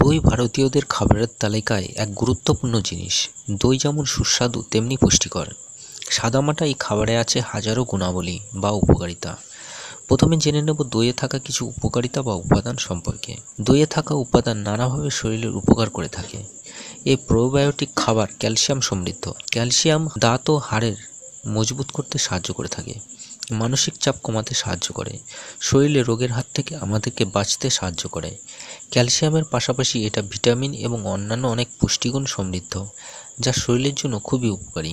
দই ভারতীয়দের খাবারের তালিকায় এক গুরুত্বপূর্ণ জিনিস দই যেমন সুস্বাদু তেমনি পুষ্টিকর সাদামাটা এই খাবারে আছে হাজারো গুণাবলী বা উপকারিতা প্রথমে জেনে নেব দইয়ে থাকা কিছু উপকারিতা বা উপাদান সম্পর্কে দইয়ে থাকা উপাদান নানাভাবে শরীরের উপকার করে থাকে এই প্রোবায়োটিক খাবার ক্যালসিয়াম সমৃদ্ধ ক্যালসিয়াম দাঁত ও হাড়ের মজবুত করতে সাহায্য করে থাকে মানসিক চাপ কমাতে সাহায্য করে শরীরে রোগের হাত থেকে আমাদেরকে বাঁচতে সাহায্য করে ক্যালসিয়ামের পাশাপাশি এটা ভিটামিন এবং অন্যান্য অনেক পুষ্টিগুণ সমৃদ্ধ যা শরীরের জন্য খুবই উপকারী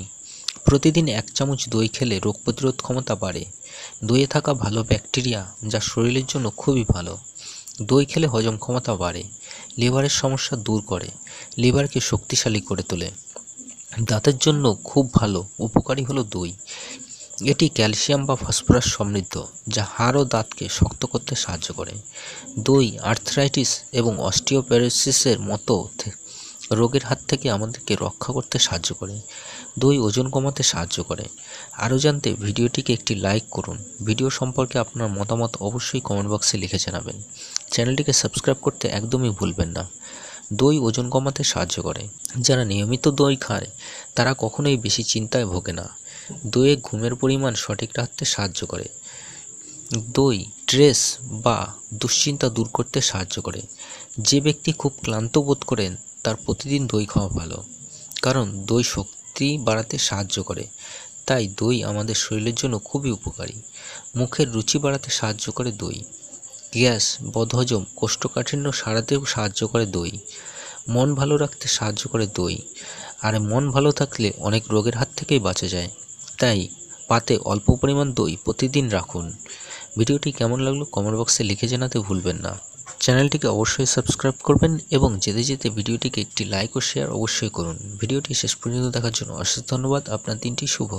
প্রতিদিন এক চামচ দই খেলে রোগ প্রতিরোধ ক্ষমতা বাড়ে দইয়ে থাকা ভালো ব্যাকটেরিয়া যা শরীরের জন্য খুবই ভালো দই খেলে হজম ক্ষমতা বাড়ে লিভারের সমস্যা দূর করে লিভারকে শক্তিশালী করে তোলে দাঁতের জন্য খুব ভালো উপকারী হলো দই এটি ক্যালসিয়াম বা ফসফরাস সমৃদ্ধ যা হাড় ও দাঁতকে শক্ত করতে সাহায্য করে দুই আর্থরাইটিস এবং অস্টিওপ্যারোসিসের মতো রোগের হাত থেকে আমাদেরকে রক্ষা করতে সাহায্য করে দুই ওজন কমাতে সাহায্য করে আরও জানতে ভিডিওটিকে একটি লাইক করুন ভিডিও সম্পর্কে আপনার মতামত অবশ্যই কমেন্ট বক্সে লিখে জানাবেন চ্যানেলটিকে সাবস্ক্রাইব করতে একদমই ভুলবেন না দই ওজন কমাতে সাহায্য করে যারা নিয়মিত দই খায় তারা কখনোই বেশি চিন্তায় ভোগে না দইয়ে ঘুমের পরিমাণ সঠিক রাখতে সাহায্য করে দই স্ট্রেস বা দুশ্চিন্তা দূর করতে সাহায্য করে যে ব্যক্তি খুব ক্লান্ত বোধ করেন তার প্রতিদিন দই খাওয়া ভালো কারণ দই শক্তি বাড়াতে সাহায্য করে তাই দই আমাদের শরীরের জন্য খুবই উপকারী মুখের রুচি বাড়াতে সাহায্য করে দই গ্যাস বদহজম কোষ্ঠকাঠিন্য সারাতেও সাহায্য করে দই মন ভালো রাখতে সাহায্য করে দই আর মন ভালো থাকলে অনেক রোগের হাত থেকেই বাঁচা যায় তাই পাতে অল্প পরিমাণ দই প্রতিদিন রাখুন ভিডিওটি কেমন লাগলো কমেন্ট বক্সে লিখে জানাতে ভুলবেন না চ্যানেলটিকে অবশ্যই সাবস্ক্রাইব করবেন এবং যেতে যেতে ভিডিওটিকে একটি লাইক ও শেয়ার অবশ্যই করুন ভিডিওটি শেষ পর্যন্ত দেখার জন্য অশেষ ধন্যবাদ আপনার দিনটি শুভ